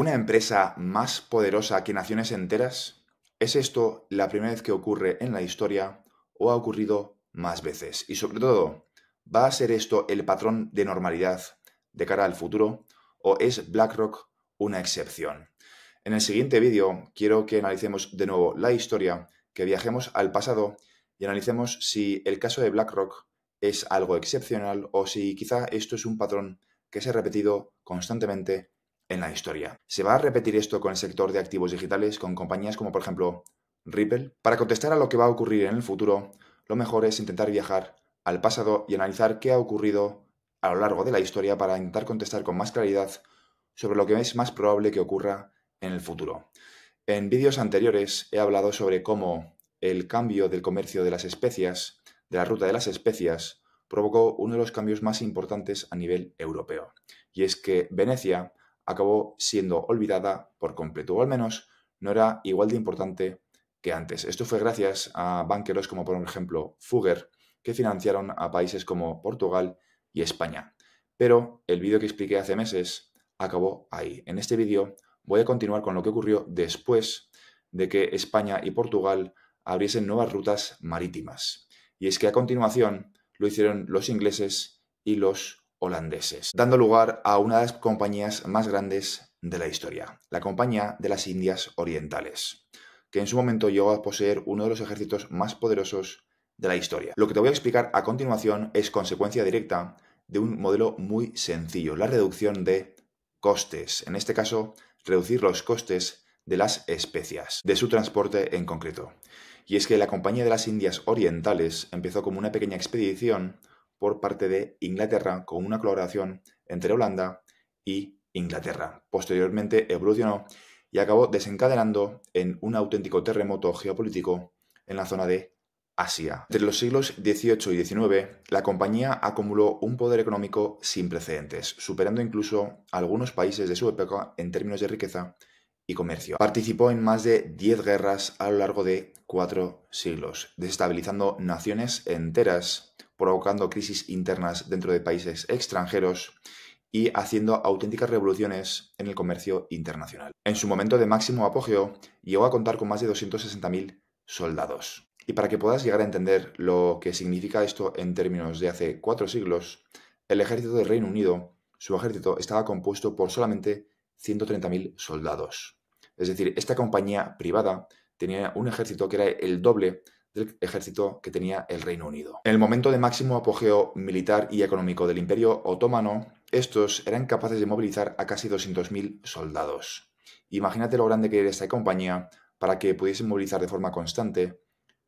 ¿Una empresa más poderosa que naciones enteras? ¿Es esto la primera vez que ocurre en la historia o ha ocurrido más veces? Y sobre todo, ¿va a ser esto el patrón de normalidad de cara al futuro o es BlackRock una excepción? En el siguiente vídeo quiero que analicemos de nuevo la historia, que viajemos al pasado y analicemos si el caso de BlackRock es algo excepcional o si quizá esto es un patrón que se ha repetido constantemente en la historia. ¿Se va a repetir esto con el sector de activos digitales, con compañías como por ejemplo Ripple? Para contestar a lo que va a ocurrir en el futuro, lo mejor es intentar viajar al pasado y analizar qué ha ocurrido a lo largo de la historia para intentar contestar con más claridad sobre lo que es más probable que ocurra en el futuro. En vídeos anteriores he hablado sobre cómo el cambio del comercio de las especias, de la ruta de las especias, provocó uno de los cambios más importantes a nivel europeo. Y es que Venecia acabó siendo olvidada por completo, o al menos no era igual de importante que antes. Esto fue gracias a banqueros como por ejemplo Fugger, que financiaron a países como Portugal y España. Pero el vídeo que expliqué hace meses acabó ahí. En este vídeo voy a continuar con lo que ocurrió después de que España y Portugal abriesen nuevas rutas marítimas. Y es que a continuación lo hicieron los ingleses y los holandeses, dando lugar a una de las compañías más grandes de la historia, la Compañía de las Indias Orientales, que en su momento llegó a poseer uno de los ejércitos más poderosos de la historia. Lo que te voy a explicar a continuación es consecuencia directa de un modelo muy sencillo, la reducción de costes, en este caso, reducir los costes de las especias, de su transporte en concreto. Y es que la Compañía de las Indias Orientales empezó como una pequeña expedición por parte de Inglaterra con una colaboración entre Holanda y Inglaterra. Posteriormente evolucionó y acabó desencadenando en un auténtico terremoto geopolítico en la zona de Asia. Entre los siglos XVIII y XIX, la compañía acumuló un poder económico sin precedentes, superando incluso algunos países de su época en términos de riqueza comercio. Participó en más de 10 guerras a lo largo de cuatro siglos, desestabilizando naciones enteras, provocando crisis internas dentro de países extranjeros y haciendo auténticas revoluciones en el comercio internacional. En su momento de máximo apogeo, llegó a contar con más de 260.000 soldados. Y para que puedas llegar a entender lo que significa esto en términos de hace cuatro siglos, el ejército del Reino Unido, su ejército estaba compuesto por solamente 130.000 soldados. Es decir, esta compañía privada tenía un ejército que era el doble del ejército que tenía el Reino Unido. En el momento de máximo apogeo militar y económico del Imperio Otomano, estos eran capaces de movilizar a casi 200.000 soldados. Imagínate lo grande que era esta compañía para que pudiesen movilizar de forma constante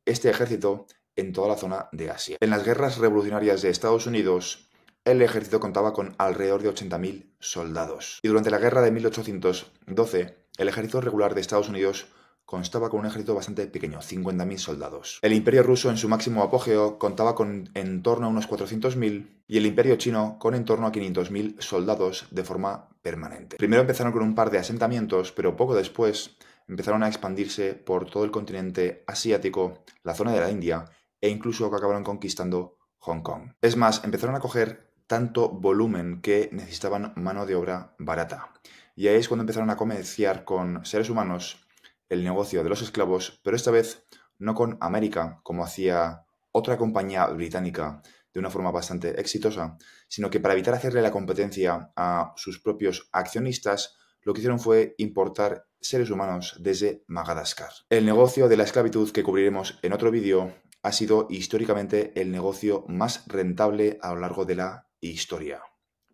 este ejército en toda la zona de Asia. En las guerras revolucionarias de Estados Unidos, el ejército contaba con alrededor de 80.000 soldados. Y durante la guerra de 1812, el ejército regular de Estados Unidos constaba con un ejército bastante pequeño, 50.000 soldados. El imperio ruso en su máximo apogeo contaba con en torno a unos 400.000 y el imperio chino con en torno a 500.000 soldados de forma permanente. Primero empezaron con un par de asentamientos, pero poco después empezaron a expandirse por todo el continente asiático, la zona de la India e incluso acabaron conquistando Hong Kong. Es más, empezaron a coger tanto volumen que necesitaban mano de obra barata. Y ahí es cuando empezaron a comerciar con seres humanos el negocio de los esclavos, pero esta vez no con América, como hacía otra compañía británica de una forma bastante exitosa, sino que para evitar hacerle la competencia a sus propios accionistas, lo que hicieron fue importar seres humanos desde Madagascar. El negocio de la esclavitud que cubriremos en otro vídeo ha sido históricamente el negocio más rentable a lo largo de la historia.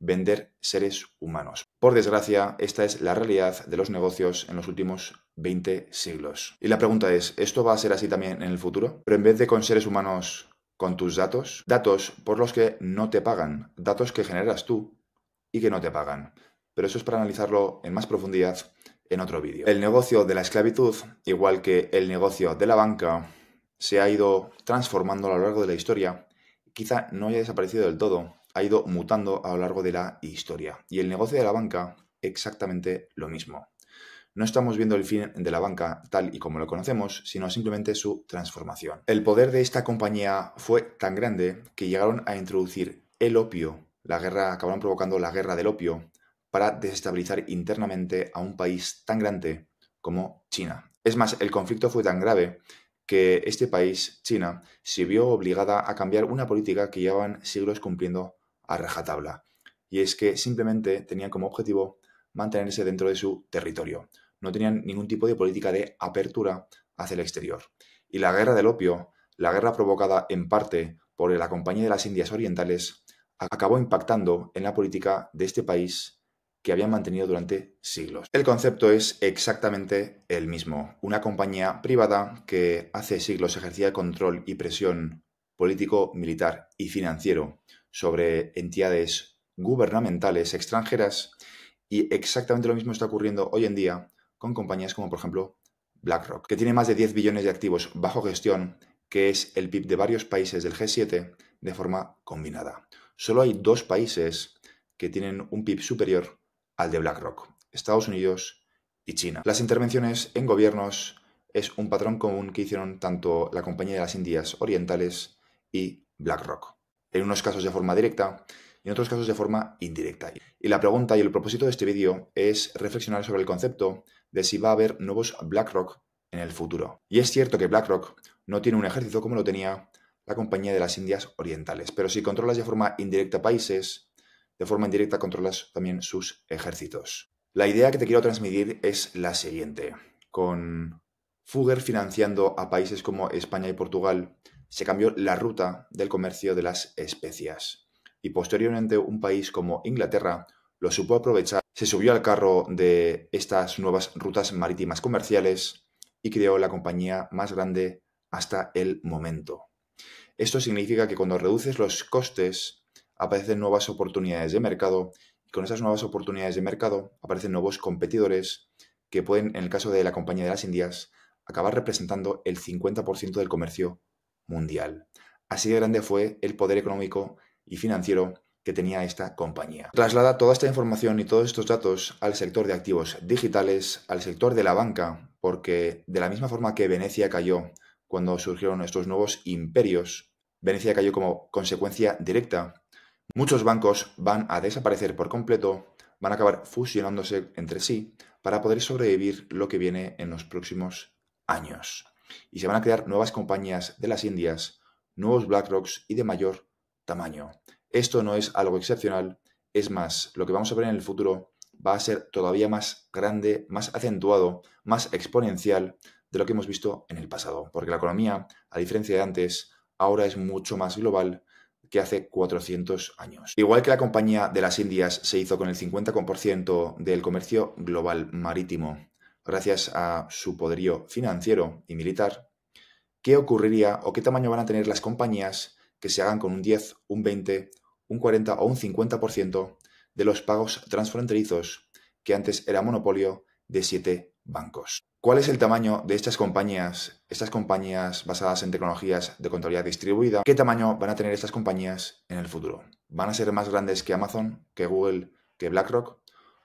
Vender seres humanos. Por desgracia, esta es la realidad de los negocios en los últimos 20 siglos. Y la pregunta es, ¿esto va a ser así también en el futuro? Pero en vez de con seres humanos, con tus datos, datos por los que no te pagan, datos que generas tú y que no te pagan. Pero eso es para analizarlo en más profundidad en otro vídeo. El negocio de la esclavitud, igual que el negocio de la banca, se ha ido transformando a lo largo de la historia. Quizá no haya desaparecido del todo, ha ido mutando a lo largo de la historia. Y el negocio de la banca, exactamente lo mismo. No estamos viendo el fin de la banca tal y como lo conocemos, sino simplemente su transformación. El poder de esta compañía fue tan grande que llegaron a introducir el opio, la guerra, acabaron provocando la guerra del opio, para desestabilizar internamente a un país tan grande como China. Es más, el conflicto fue tan grave que este país, China, se vio obligada a cambiar una política que llevaban siglos cumpliendo a rajatabla. Y es que simplemente tenían como objetivo mantenerse dentro de su territorio. No tenían ningún tipo de política de apertura hacia el exterior. Y la guerra del opio, la guerra provocada en parte por la Compañía de las Indias Orientales, acabó impactando en la política de este país que habían mantenido durante siglos. El concepto es exactamente el mismo. Una compañía privada que hace siglos ejercía control y presión político, militar y financiero sobre entidades gubernamentales extranjeras y exactamente lo mismo está ocurriendo hoy en día con compañías como por ejemplo BlackRock, que tiene más de 10 billones de activos bajo gestión, que es el PIB de varios países del G7, de forma combinada. Solo hay dos países que tienen un PIB superior al de BlackRock, Estados Unidos y China. Las intervenciones en gobiernos es un patrón común que hicieron tanto la Compañía de las Indias Orientales y BlackRock en unos casos de forma directa y en otros casos de forma indirecta. Y la pregunta y el propósito de este vídeo es reflexionar sobre el concepto de si va a haber nuevos BlackRock en el futuro. Y es cierto que BlackRock no tiene un ejército como lo tenía la compañía de las Indias Orientales, pero si controlas de forma indirecta países, de forma indirecta controlas también sus ejércitos. La idea que te quiero transmitir es la siguiente. Con Fugger financiando a países como España y Portugal, se cambió la ruta del comercio de las especias. Y posteriormente un país como Inglaterra lo supo aprovechar, se subió al carro de estas nuevas rutas marítimas comerciales y creó la compañía más grande hasta el momento. Esto significa que cuando reduces los costes aparecen nuevas oportunidades de mercado y con esas nuevas oportunidades de mercado aparecen nuevos competidores que pueden, en el caso de la Compañía de las Indias, acabar representando el 50% del comercio mundial. Así de grande fue el poder económico y financiero que tenía esta compañía. Traslada toda esta información y todos estos datos al sector de activos digitales, al sector de la banca, porque de la misma forma que Venecia cayó cuando surgieron estos nuevos imperios, Venecia cayó como consecuencia directa. Muchos bancos van a desaparecer por completo, van a acabar fusionándose entre sí para poder sobrevivir lo que viene en los próximos años y se van a crear nuevas compañías de las Indias, nuevos BlackRocks y de mayor tamaño. Esto no es algo excepcional, es más, lo que vamos a ver en el futuro va a ser todavía más grande, más acentuado, más exponencial de lo que hemos visto en el pasado, porque la economía, a diferencia de antes, ahora es mucho más global que hace 400 años. Igual que la Compañía de las Indias se hizo con el 50% del comercio global marítimo gracias a su poderío financiero y militar, qué ocurriría o qué tamaño van a tener las compañías que se hagan con un 10, un 20, un 40 o un 50% de los pagos transfronterizos que antes era monopolio de siete bancos. ¿Cuál es el tamaño de estas compañías, estas compañías basadas en tecnologías de contabilidad distribuida? ¿Qué tamaño van a tener estas compañías en el futuro? ¿Van a ser más grandes que Amazon, que Google, que BlackRock?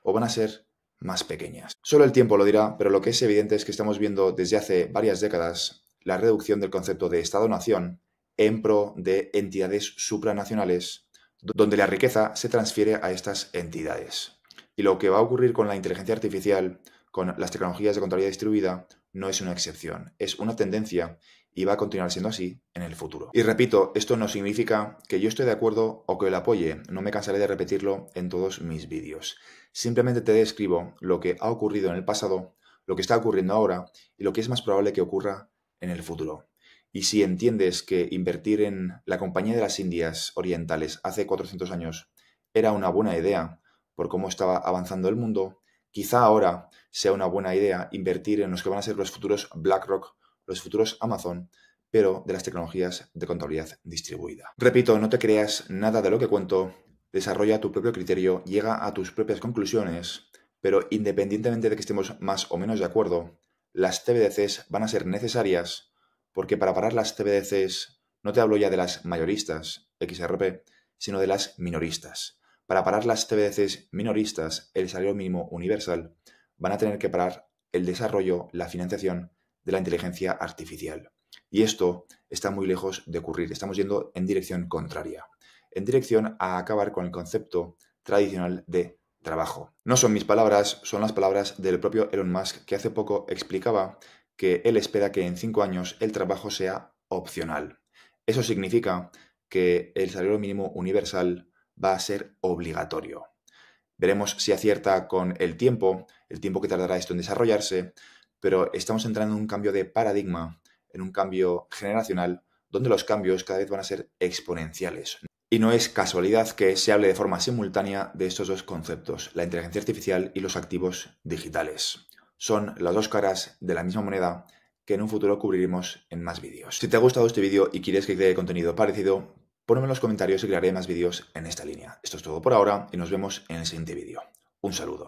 ¿O van a ser más pequeñas. Solo el tiempo lo dirá, pero lo que es evidente es que estamos viendo desde hace varias décadas la reducción del concepto de Estado-nación en pro de entidades supranacionales, donde la riqueza se transfiere a estas entidades. Y lo que va a ocurrir con la inteligencia artificial, con las tecnologías de contabilidad distribuida, no es una excepción, es una tendencia y va a continuar siendo así en el futuro. Y repito, esto no significa que yo esté de acuerdo o que lo apoye, no me cansaré de repetirlo en todos mis vídeos. Simplemente te describo lo que ha ocurrido en el pasado, lo que está ocurriendo ahora y lo que es más probable que ocurra en el futuro. Y si entiendes que invertir en la Compañía de las Indias Orientales hace 400 años era una buena idea por cómo estaba avanzando el mundo, Quizá ahora sea una buena idea invertir en los que van a ser los futuros BlackRock, los futuros Amazon, pero de las tecnologías de contabilidad distribuida. Repito, no te creas nada de lo que cuento, desarrolla tu propio criterio, llega a tus propias conclusiones, pero independientemente de que estemos más o menos de acuerdo, las TBDCs van a ser necesarias porque para parar las TBDCs no te hablo ya de las mayoristas, XRP, sino de las minoristas. Para parar las TBDCs minoristas, el salario mínimo universal, van a tener que parar el desarrollo, la financiación de la inteligencia artificial. Y esto está muy lejos de ocurrir. Estamos yendo en dirección contraria, en dirección a acabar con el concepto tradicional de trabajo. No son mis palabras, son las palabras del propio Elon Musk que hace poco explicaba que él espera que en cinco años el trabajo sea opcional. Eso significa que el salario mínimo universal va a ser obligatorio. Veremos si acierta con el tiempo, el tiempo que tardará esto en desarrollarse, pero estamos entrando en un cambio de paradigma, en un cambio generacional, donde los cambios cada vez van a ser exponenciales. Y no es casualidad que se hable de forma simultánea de estos dos conceptos, la inteligencia artificial y los activos digitales. Son las dos caras de la misma moneda que en un futuro cubriremos en más vídeos. Si te ha gustado este vídeo y quieres que quede contenido parecido, Ponme en los comentarios y crearé más vídeos en esta línea. Esto es todo por ahora y nos vemos en el siguiente vídeo. Un saludo.